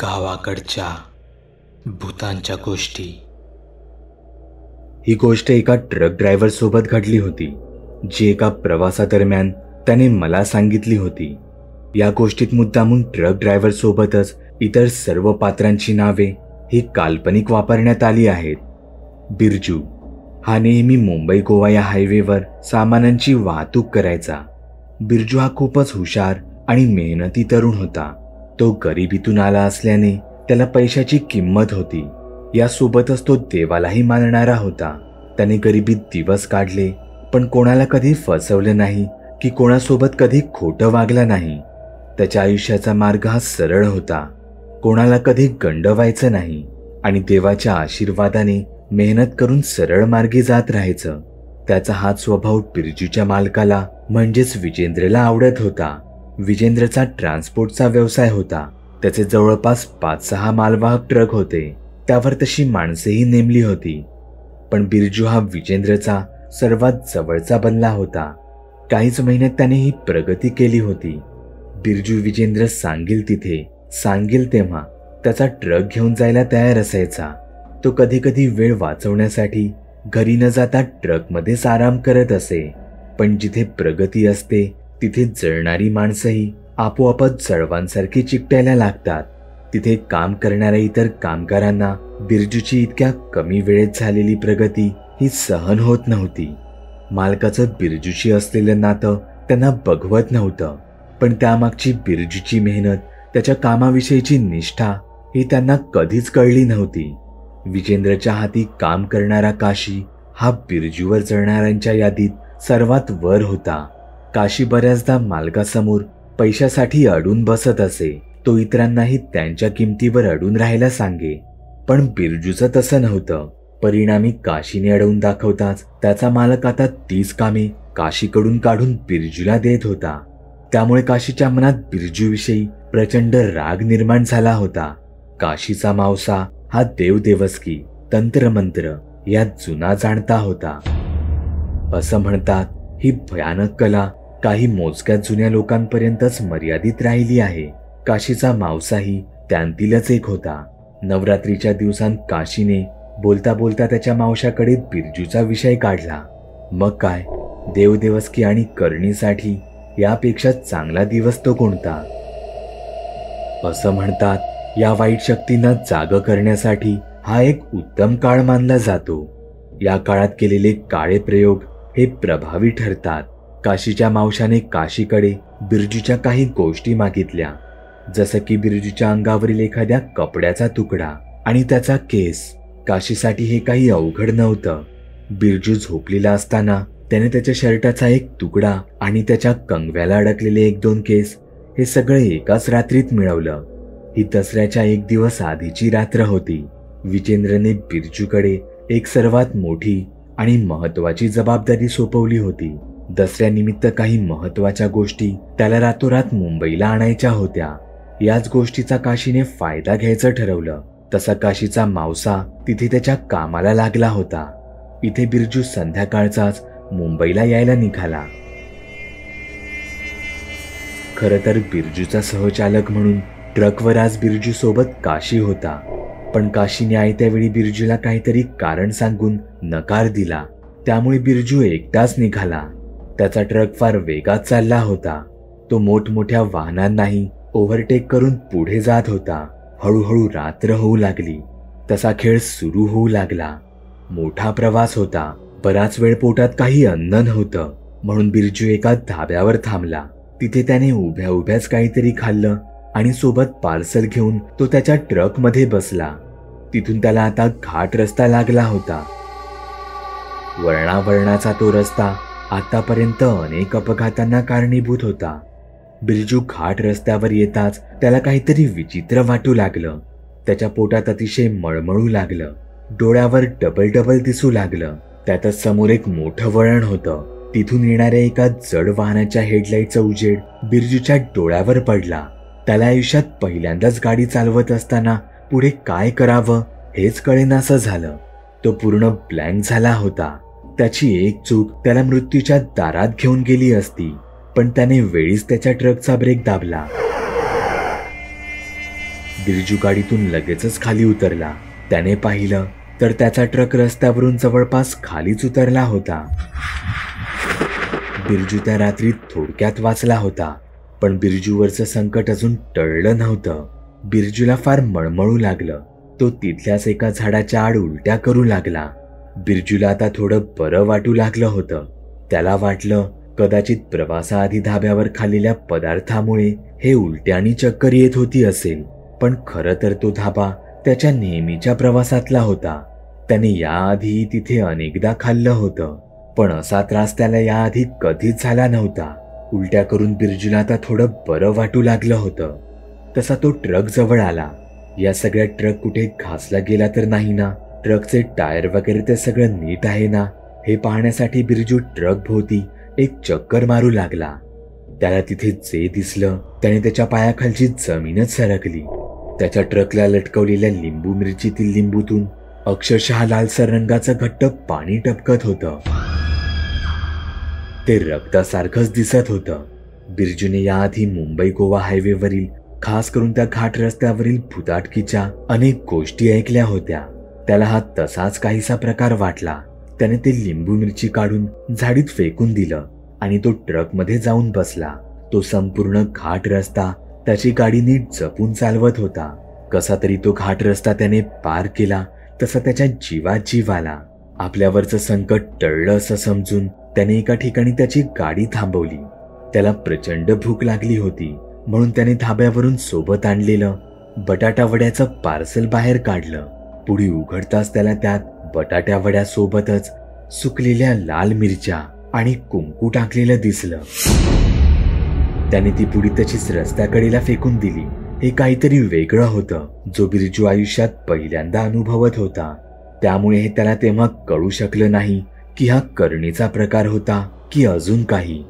गावाकडच्या भूतांच्या गोष्टी ही गोष्ट एका ट्रक ड्रायव्हर सोबत घडली होती जी एका प्रवासादरम्यान त्याने मला सांगितली होती या गोष्टीत मुद्दामून ट्रक ड्रायव्हर सोबतच इतर सर्व पात्रांची नावे ही काल्पनिक वापरण्यात आली आहेत बिरजू हा नेहमी मुंबई गोवा या हायवेवर सामानांची वाहतूक करायचा बिरजू हा खूपच हुशार आणि मेहनती तरुण होता तो गरिबीतून आला असल्याने त्याला पैशाची किंमत होती यासोबतच तो देवालाही मानणारा होता त्याने गरिबीत दिवस काढले पण कोणाला कधी फसवले नाही की कोणासोबत कधी खोटं वागला नाही त्याच्या आयुष्याचा मार्ग हा सरळ होता कोणाला कधी गंडवायचं नाही आणि देवाच्या आशीर्वादाने मेहनत करून सरळ मार्गी जात राहायचं त्याचा हा स्वभाव बिरजूच्या मालकाला म्हणजेच विजेंद्रेला आवडत होता विजेंद्रचा ट्रान्सपोर्टचा व्यवसाय होता त्याचे जवळपास पाच सहा मालवाहक ट्रक होते त्यावर तशी माणसेही नेमली होती पण बिरजू हा विजेंद्रचा सर्वात जवळचा बनला होता काहीच महिन्यात त्याने ही प्रगती केली होती बिरजू विजेंद्र सांगेल तिथे सांगील तेव्हा त्याचा ट्रक घेऊन जायला तयार असायचा तो कधीकधी वेळ वाचवण्यासाठी घरी न जाता ट्रकमध्येच आराम करत असे पण जिथे प्रगती असते तिथे जळणारी माणसंही आपोआपच जळवांसारखी चिकटायला लागतात तिथे काम करणाऱ्या इतर कामगारांना बिरजूची इतक्या कमी वेळेत झालेली प्रगती ही सहन होत नव्हती मालकाचं बिरजूशी असलेलं नातं त्यांना बघवत नव्हतं पण त्यामागची बिरजूची मेहनत त्याच्या कामाविषयीची निष्ठा ही त्यांना कधीच कळली नव्हती विजेंद्रच्या हाती काम करणारा काशी हा बिरजूवर चढणाऱ्यांच्या यादीत सर्वात वर होता काशी बऱ्याचदा मालकासमोर पैशासाठी अडून बसत असे तो इतरांनाही त्यांच्या किमतीवर अडून राहायला सांगे पण बिरजूचं तसं नव्हतं परिणामी काशीने अडवून दाखवताच त्याचा मालक आता तीच कामे काशीकडून काढून बिरजूला देत होता त्यामुळे काशीच्या मनात बिरजूविषयी प्रचंड राग निर्माण झाला होता काशीचा मावसा हा देवदेवस्की मंत्र यात जुना जाणता होता असं म्हणतात ही भयानक कला काही मोजक्यात जुन्या लोकांपर्यंतच मर्यादित राहिली आहे काशीचा मावसाही त्यांतीलच एक होता नवरात्रीच्या दिवसांत काशीने बोलता बोलता त्याच्या मावशाकडे बिरजूचा विषय काढला मग काय देवदेवस्की आणि करणीसाठी यापेक्षा चांगला दिवस तो कोणता असं म्हणतात या वाईट शक्तींना जाग करण्यासाठी हा एक उत्तम काळ मानला जातो या काळात केलेले काळे प्रयोग हे प्रभावी ठरतात काशीच्या मावशाने काशीकडे बिरजूच्या काही गोष्टी मागितल्या जसं की बिरजूच्या अंगावरील एखाद्या कपड्याचा तुकडा आणि त्याचा केस काशीसाठी हे काही अवघड नव्हतं बिरजू झोपलेला असताना त्याने त्याच्या शर्टाचा एक तुकडा आणि त्याच्या कंगव्याला अडकलेले एक दोन केस हे सगळे एकाच रात्रीत मिळवलं ही दसऱ्याच्या एक दिवस आधीची रात्र होती विजेंद्रने बिरजूकडे एक सर्वात मोठी आणि महत्वाची जबाबदारी सोपवली होती दसऱ्यानिमित्त काही महत्वाच्या गोष्टी त्याला रातोरात मुंबईला आणायच्या होत्या याच गोष्टीचा काशीने फायदा घ्यायचं ठरवलं तसा काशीचा मावसा तिथे त्याच्या कामाला लागला होता इथे बिरजू संध्याकाळचाच मुंबईला यायला निघाला खर तर बिरजूचा सहचालक म्हणून ट्रकवर आज बिरजू सोबत काशी होता पण काशीने आयत्या वेळी बिरजूला काहीतरी कारण सांगून नकार दिला त्यामुळे बिरजू एकटाच निघाला त्याचा ट्रक फार वेगात चालला होता तो मोठमोठ्या वाहनांनाही ओव्हरटेक करून पुढे जात होता हळूहळू रात्र होऊ लागली तसा खेळ सुरू होऊ लागला मोठा प्रवास होता बराच वेळ पोटात काही अन्न नव्हतं म्हणून बिरजू एका धाब्यावर थांबला तिथे त्याने उभ्या उभ्याच काहीतरी खाल्लं आणि सोबत पार्सल घेऊन तो त्याच्या ट्रकमध्ये बसला तिथून त्याला आता घाट रस्ता लागला होता वळणावळणाचा तो रस्ता आतापर्यंत अनेक अपघातांना कारणीभूत होता बिरजू घाट रस्त्यावर येताच त्याला काहीतरी विचित्र वाटू लागलं त्याच्या पोटात अतिशय मळमळू लागलं डोळ्यावर डबल डबल दिसू लागलं त्यातच समोर एक मोठं वळण होतं तिथून येणाऱ्या एका जड वाहनाच्या हेडलाईटचा उजेड बिरजूच्या डोळ्यावर पडला त्याला आयुष्यात पहिल्यांदाच गाडी चालवत असताना पुढे काय करावं हेच कळेनासं झालं तो पूर्ण ब्लँक झाला होता त्याची एक चूक त्याला मृत्यूच्या दारात घेऊन गेली असती पण त्याने वेळीच त्याच्या ट्रकचा ब्रेक दाबला बिरजू गाडीतून लगेचच खाली उतरला त्याने पाहिलं तर त्याचा ट्रक रस्त्यावरून जवळपास खालीच उतरला होता बिरजू त्या रात्री थोडक्यात वाचला होता पण बिरजूवरचं संकट अजून टळलं नव्हतं बिरजूला फार मळमळू लागलं तो तिथल्याच एका झाडाच्या आड उलट्या करू लागला बिरजूला आता थोडं बरं वाटू लागलं होतं त्याला वाटलं कदाचित प्रवासाआधी धाब्यावर खालेल्या पदार्थामुळे हे उलट्यानी चक्कर येत होती असेल पण खरं तर तो धाबा त्याच्या नेहमीच्या प्रवासातला होता त्याने याआधी तिथे अनेकदा खाल्लं होतं पण असा त्रास त्याला याआधी कधीच झाला नव्हता उलट्या करून बिरजूला आता थोडं बरं वाटू लागलं होतं तसा तो ट्रक जवळ आला या सगळ्या ट्रक कुठे घासला गेला तर नाही ना ट्रकचे टायर वगैरे ते सगळं नीट आहे ना हे पाहण्यासाठी बिरजू ट्रक भोवती एक चक्कर मारू लागला त्याला तिथे जे दिसलं त्याने त्याच्या पायाखालची जमीनच सरकली त्याच्या ट्रकला लटकवलेल्या लिंबू मिरचीतील लिंबूतून अक्षरशः लालसर रंगाचं घट्ट पाणी टपकत होतं ते रक्तासारखंच दिसत होतं बिरजूने याआधी मुंबई गोवा हायवेवरील खास करून त्या घाट रस्त्यावरील भुताटकीच्या अनेक गोष्टी ऐकल्या होत्या त्याला हा तसाच काहीसा प्रकार वाटला त्याने ते लिंबू मिरची काढून झाडीत फेकून दिलं आणि तो ट्रक मध्ये जाऊन बसला तो संपूर्ण घाट रस्ता त्याची गाडी नीट जपून चालवत होता कसा तरी तो घाट रस्ता त्याने पार केला तसा त्याच्या जीवात जीव आला आपल्यावरचं संकट टळलं असं समजून त्याने एका ठिकाणी त्याची गाडी थांबवली त्याला प्रचंड भूक लागली होती म्हणून त्याने धाब्यावरून सोबत आणलेलं बटाटा वड्याचं पार्सल बाहेर काढलं पुढी उघडताच त्याला त्यात बटाट्या वड्यासोबतच सुकलेल्या लाल मिरच्या आणि कुंकू टाकलेलं दिसलं त्याने ती पुढी तशीच रस्त्याकडेला फेकून दिली हे काहीतरी वेगळं होतं जो बिरजू आयुष्यात पहिल्यांदा अनुभवत होता त्यामुळे हे त्याला तेव्हा कळू शकलं नाही की हा करणीचा प्रकार होता की अजून काही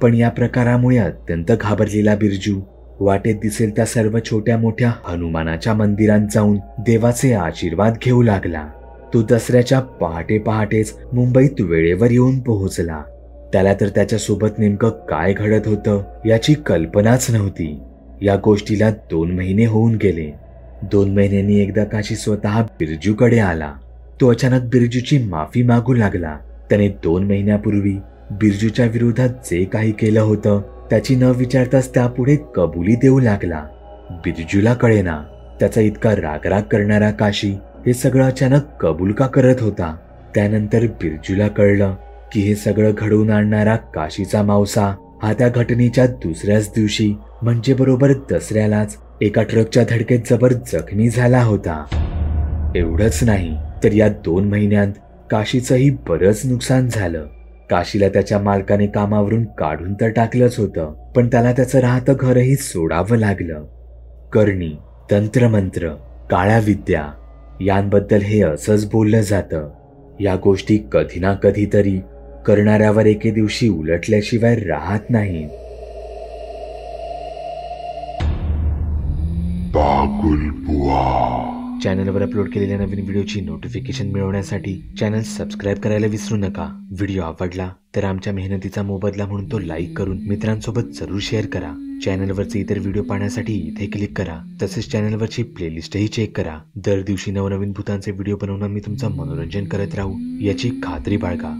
पण या प्रकारामुळे अत्यंत घाबरलेला बिरजू वाटेत दिसेल त्या सर्व छोट्या मोठ्या हनुमानाच्या मंदिरांत जाऊन देवाचे आशीर्वाद घेऊ लागला तो दसऱ्याच्या पहाटे पहाटेच मुंबईत वेळेवर येऊन पोहोचला त्याला तर त्याच्यासोबत नेमकं काय घडत होतं याची कल्पनाच नव्हती या गोष्टीला दोन महिने होऊन गेले दोन महिन्यांनी एकदा काशी स्वतः बिरजूकडे आला तो अचानक बिरजूची माफी मागू लागला त्याने दोन महिन्यापूर्वी बिरजूच्या विरोधात जे काही केलं होतं त्याची न विचारताच त्यापुढे कबुली देऊ लागला बिरजूला कळेना त्याचा इतका रागराग करणारा काशी हे सगळं अचानक कबूल का करत होता त्यानंतर बिरजूला कळलं की हे सगळं घडवून आणणारा काशीचा मावसा हा त्या घटनेच्या दुसऱ्याच दिवशी म्हणजे बरोबर दसऱ्यालाच एका ट्रकच्या धडकेत जबर जखमी झाला होता एवढंच नाही तर या दोन महिन्यांत काशीचंही बरंच नुकसान झालं काशीला त्याच्या मालकाने कामावरून काढून तर टाकलंच होतं पण त्याला त्याचं राहतं घरही सोडावं लागलं करणी तंत्रमंत्र काळ्या विद्या यांबद्दल हे असंच बोललं जातं या गोष्टी कधी ना कधीतरी करणाऱ्यावर एके दिवशी उलटल्याशिवाय राहत नाही बुआ चॅनलवर अपलोड केलेल्या नवीन व्हिडिओची नोटिफिकेशन मिळवण्यासाठी चॅनल सबस्क्राईब करायला विसरू नका व्हिडिओ आवडला तर आमच्या मेहनतीचा मोबदला म्हणून तो लाईक करून मित्रांसोबत जरूर शेअर करा चॅनलवरचे इतर व्हिडिओ पाहण्यासाठी इथे क्लिक करा तसेच चॅनलवरची प्लेलिस्टही चेक करा दर दिवशी नवनवीन भूतांचे व्हिडिओ बनवून मी तुमचं मनोरंजन करत राहू याची खात्री बाळगा